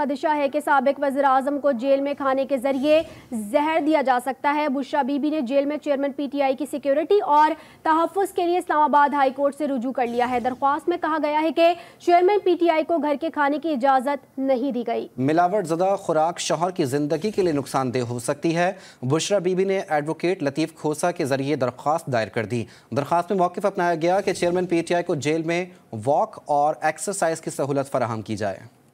खदशा है कि सबक वजर अजम को जेल में खाने के जरिए जहर दिया जा सकता है बुशरा बीबी ने जेल में चेयरमैन पी टी आई की सिक्योरिटी और तहफ़ के लिए इस्लामाबाद हाई कोर्ट से रुजू कर लिया है दरख्वास्त में कहा गया है कि चेयरमैन पी टी आई को घर के खाने की इजाज़त नहीं दी गई मिलावट जदा खुराक शोहर की ज़िंदगी के लिए नुकसानदेह हो सकती है बुशरा बीबी ने एडवोकेट लतीफ़ खोसा के जरिए दरख्वास्त दायर कर दी दरख्वास्त में मौक़ अपनाया गया कि चेयरमैन पी टी आई को जेल में वॉक और एक्सरसाइज की सहूलत फराहम की जाए